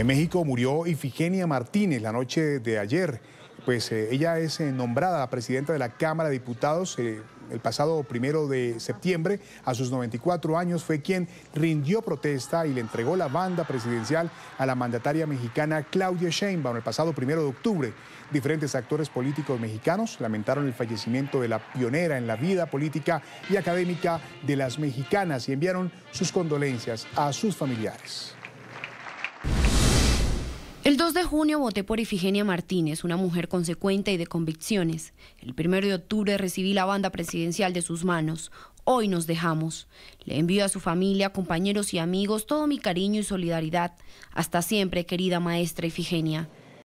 En México murió Ifigenia Martínez la noche de ayer. Pues eh, ella es eh, nombrada presidenta de la Cámara de Diputados eh, el pasado primero de septiembre. A sus 94 años fue quien rindió protesta y le entregó la banda presidencial a la mandataria mexicana Claudia Sheinbaum el pasado primero de octubre. Diferentes actores políticos mexicanos lamentaron el fallecimiento de la pionera en la vida política y académica de las mexicanas y enviaron sus condolencias a sus familiares. El 2 de junio voté por Ifigenia Martínez, una mujer consecuente y de convicciones. El 1 de octubre recibí la banda presidencial de sus manos. Hoy nos dejamos. Le envío a su familia, compañeros y amigos todo mi cariño y solidaridad. Hasta siempre, querida maestra Ifigenia.